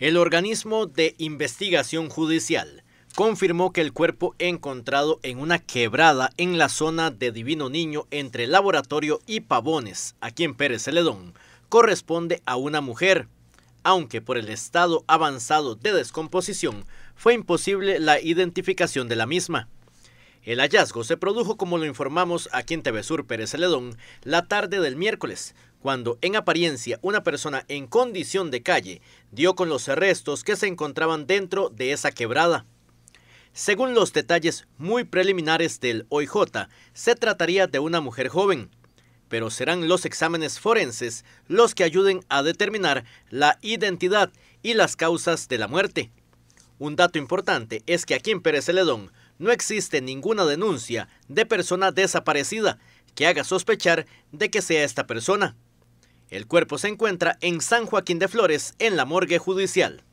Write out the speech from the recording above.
El organismo de investigación judicial confirmó que el cuerpo encontrado en una quebrada en la zona de Divino Niño entre Laboratorio y Pavones, aquí en Pérez Celedón, corresponde a una mujer, aunque por el estado avanzado de descomposición fue imposible la identificación de la misma. El hallazgo se produjo como lo informamos aquí en TV Sur Pérez Celedón la tarde del miércoles, cuando en apariencia una persona en condición de calle dio con los restos que se encontraban dentro de esa quebrada. Según los detalles muy preliminares del OIJ, se trataría de una mujer joven, pero serán los exámenes forenses los que ayuden a determinar la identidad y las causas de la muerte. Un dato importante es que aquí en Pérez Celedón no existe ninguna denuncia de persona desaparecida que haga sospechar de que sea esta persona. El cuerpo se encuentra en San Joaquín de Flores, en la morgue judicial.